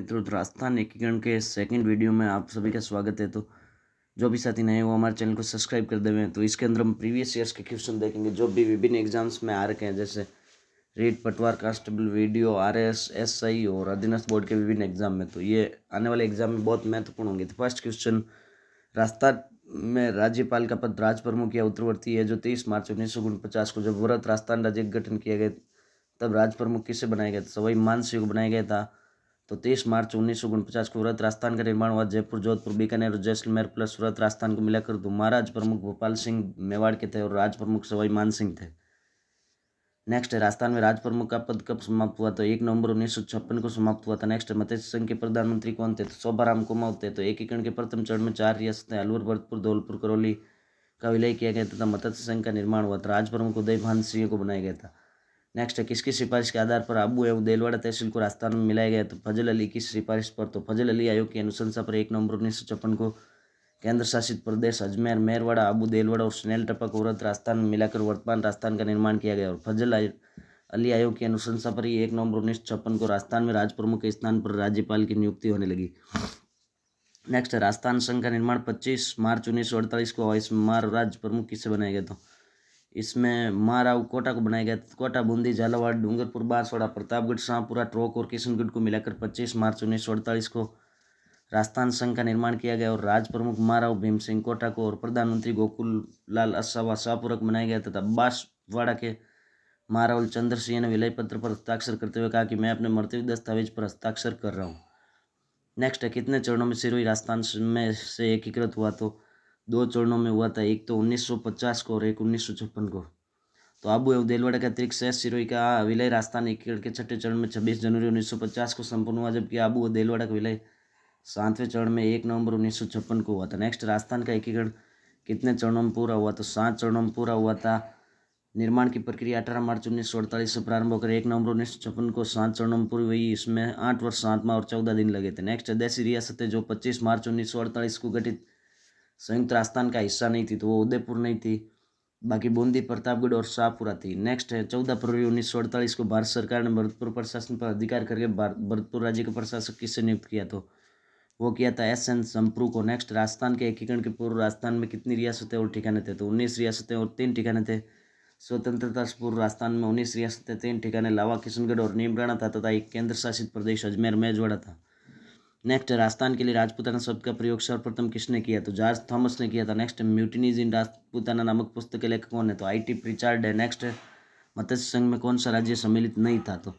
मित्रों राजस्थान एकीकरण के सेकंड वीडियो में आप सभी का स्वागत है तो जो भी साथी नए वो हमारे चैनल को सब्सक्राइब कर देवें हैं तो इसके अंदर हम प्रीवियस ईयर्स के क्वेश्चन देखेंगे जो भी विभिन्न एग्जाम्स में आ रखे हैं जैसे रीट पटवार constable VDO R S S I और अधीनस्थ बोर्ड के विभिन्न एग्जाम में तो ये आने वाले एग्जाम में बहुत महत्वपूर्ण होंगे तो फर्स्ट क्वेश्चन राजस्थान में राज्यपाल का पद राज प्रमुख या उत्तरवर्ती है जो तेईस मार्च उन्नीस सौ उनपचास को जब व्रत राजस्थान राज्य गठन किया गया तब राज प्रमुख किसे बनाया गया था तो सवाई मानसिंह को बनाया गया था तो तेईस मार्च उन्नीस को व्रत राजस्थान का निर्माण हुआ जयपुर जोधपुर बीकानेर और जैसलमेर प्लस व्रत राजस्थान को मिलाकर महाराज प्रमुख भोपाल सिंह मेवाड़ के थे और राज प्रमुख सवाई मान सिंह थे नेक्स्ट है राजस्थान में राज प्रमुख का पद कब समाप्त हुआ तो एक नवंबर उन्नीस सौ छप्पन को समाप्त हुआ था नेक्स्ट मत्स्य संघ के प्रधानमंत्री कौन थे तो शोभाराम कुमार थे तो एकीकरण के प्रथम चरण में चार रियासतें अलवर भरतपुर धौलपुर करौली का विलय किया गया था मत्स्य संघ का निर्माण हुआ था राज प्रमुख उदय भान सिंह को बनाया गया था नेक्स्ट है किसकी सिफारिश के आधार पर आबू एवं देलवाड़ा तहसील को राजस्थान में मिलाया गया तो फजल अली की सिफारिश पर तो फजल अली आयोग की अनुशंसा पर एक नवंबर उन्नीस को केंद्र शासित प्रदेश अजमेर मेरवाड़ा आबू देलवाड़ा और सुनेल टपक औरत राजस्थान में मिलाकर वर्तमान राजस्थान का निर्माण किया गया और फजल अली आयोग की अनुशंसा पर ही एक नवंबर उन्नीस को राजस्थान में राज प्रमुख के स्थान पर राज्यपाल की नियुक्ति होने लगी नेक्स्ट राजस्थान संघ का निर्माण 25 मार्च उन्नीस को वाइस राज प्रमुख किससे बनाया गया था इसमें माराव कोटा को बनाया गया कोटा बूंदी झालावाड़ डूंगरपुर बांसवाड़ा प्रतापगढ़ शाहपुरा ट्रोक और किशनगढ़ को मिलाकर 25 मार्च उन्नीस को राजस्थान संघ का निर्माण किया गया और राज प्रमुख महाराव भीम सिंह कोटा को और प्रधानमंत्री गोकुल लाल असावा शाहपुरा को बनाया गया तथा बांसवाड़ा के महाराव चंद्र सिंह ने विलय पत्र पर हस्ताक्षर करते हुए कहा कि मैं अपने मरते हुए दस्तावेज पर हस्ताक्षर कर रहा हूँ नेक्स्ट है कितने चरणों में सिरोही राजस्थान में से एकीकृत हुआ तो दो चरणों में हुआ था एक तो 1950 को और एक छप्पन को तो आबू एवं देलवाड़ा के अतिरिक्त शहर सिरोही का विलय राजस्थान एकीकरण के छठे चरण में छब्बीस जनवरी 1950 को संपन्न हुआ जबकि आबू और देलवाड़ा का विलय सातवें चरण में एक नवंबर छप्पन को हुआ था नेक्स्ट राजस्थान का एकीकरण कितने चरणों में पूरा हुआ तो सात चरणों में पूरा हुआ था निर्माण की प्रक्रिया अठारह मार्च उन्नीस से प्रारंभ होकर एक नवंबर उन्नीस को सात चरणों में पूरी हुई इसमें आठ वर्ष सात माह और चौदह दिन लगे थे नेक्स्ट देसी रियासतें जो पच्चीस मार्च उन्नीस को गठित संयुक्त राजस्थान का हिस्सा नहीं थी तो वो उदयपुर नहीं थी बाकी बूंदी प्रतापगढ़ और शाहपुरा थी नेक्स्ट है चौदह फरवरी उन्नीस सौ अड़तालीस को भारत सरकार ने भरतपुर प्रशासन पर अधिकार करके भरतपुर राज्य के प्रशासक किससे नियुक्त किया तो वो किया था एस एन संप्रू को नेक्स्ट राजस्थान के एकीकरण के पूर्व राजस्थान में कितनी रियासतें और ठिकाने थे तो उन्नीस रियासतें और तीन ठिकाने थे स्वतंत्रता से पूर्व राजस्थान में उन्नीस रियासतें तीन ठिकाने लावा किशनगढ़ और नीमराणा था तथा एक केंद्र शासित प्रदेश अजमेर मेजवाड़ा था नेक्स्ट राजस्थान के लिए राजपुताना शब्द का प्रयोग सर्वप्रथम किसने किया तो जॉर्ज थॉमस ने किया था नेक्स्ट म्यूटिनीज इन राजपुताना नामक पुस्तक के लेखक कौन तो है तो आई टी प्रिचार्ड है नेक्स्ट मत्स्य संघ में कौन सा राज्य सम्मिलित नहीं था तो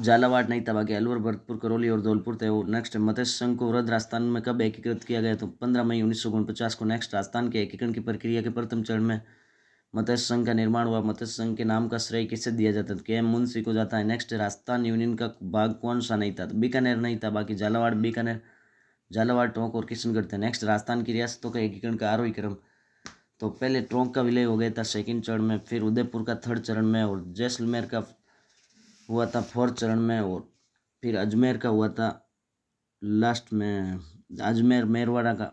झालावाड़ नहीं था बाकी अलवर भरतपुर करौली और धौलपुर थे नेक्स्ट मत्स्य संघ को वृद्ध राजस्थान में कब एकीकृत किया गया तो पंद्रह मई उन्नीस को नेक्स्ट राजस्थान के एकीकरण की प्रक्रिया के प्रथम चरण में मत्स्य संघ का निर्माण हुआ मत्स्य संघ के नाम का श्रेय किससे दिया जाता है के एम मुंशी को जाता है नेक्स्ट राजस्थान यूनियन का भाग कौन सा नहीं था तो बीकानेर नहीं था बाकी झालावाड़ बीकानेर झालावाड़ टोंक और किशनगढ़ थे नेक्स्ट राजस्थान की रियासतों का एकीकरण का आरोही क्रम तो पहले टोंक का विलय हो गया था सेकेंड चरण में फिर उदयपुर का थर्ड चरण में और जैसलमेर का हुआ था फोर्थ चरण में और फिर अजमेर का हुआ था लास्ट में अजमेर मेरवाड़ा का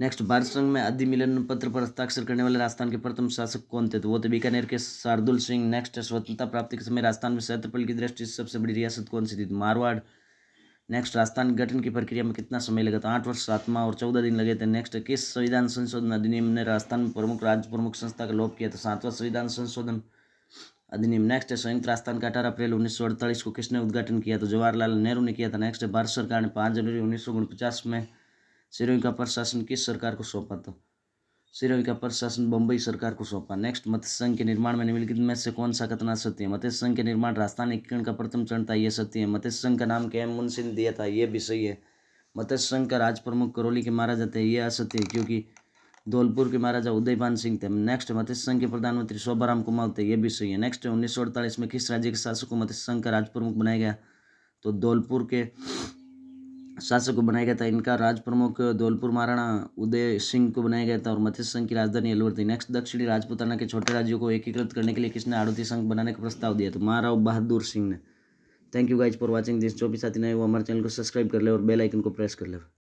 नेक्स्ट भारत संघ में अधिमिलन पत्र पर हस्ताक्षर करने वाले राजस्थान के प्रथम शासक कौन थे तो वो थे बीकानेर के शार्दुल सिंह नेक्स्ट स्वतंत्रता प्राप्ति के समय राजस्थान में क्षेत्रफल की दृष्टि से सबसे बड़ी रियासत कौन सी थी तो मारवाड़ नेक्स्ट राजस्थान गठन की प्रक्रिया में कितना समय लगा था आठ वर्ष सात माह और चौदह दिन लगे थे नेक्स्ट किस संविधान संशोधन अधिनियम ने राजस्थान में प्रमुख राज्य प्रमुख संस्था का लोप किया था सातवां संविधान संशोधन अधिनियम नेक्स्ट संयुक्त राजस्थान का अठारह अप्रैल उन्नीस को किसने उद्घाटन किया तो जवाहरलाल नेहरू ने किया था नेक्स्ट भारत सरकार ने पाँच जनवरी उन्नीस में श्रीलंका प्रशासन किस सरकार को सौंपा तो श्रीलंका प्रशासन बम्बई सरकार को सौंपा नेक्स्ट मत्स्य संघ के निर्माण में निम्नलिखित में से कौन सा कथना सत्य है मत्स्य संघ के निर्माण राजस्थान एकीकरण का प्रथम चरण था यह सत्य है मत्स्य संघ का नाम के एम मुंशी ने दिया था यह भी सही है मत्स्य संघ का राज प्रमुख करौली के महाराजा थे यह असत्य है क्योंकि धौलपुर के महाराजा उदयपान सिंह थे नेक्स्ट मत्स्य संघ के प्रधानमंत्री शोभाराम कुमार थे यह भी सही है नेक्स्ट उन्नीस में किस राज्य के शासक को मत्स्य संघ का राज प्रमुख बनाया गया तो धौलपुर के शासक को बनाया गया था इनका राज प्रमुख धौलपुर महाराणा उदय सिंह को बनाया गया था और मध्य संघ की राजधानी अलवर थी नेक्स्ट दक्षिणी राजपुताना के छोटे राज्यों को एकीकृत करने के लिए किसने आड़ती संघ बनाने का प्रस्ताव दिया था तो महाराव बहादुर सिंह ने thank you guys for watching this जो भी साथी नए वो हमारे चैनल को सब्सक्राइब कर ले और बेलाइकन को प्रेस कर ले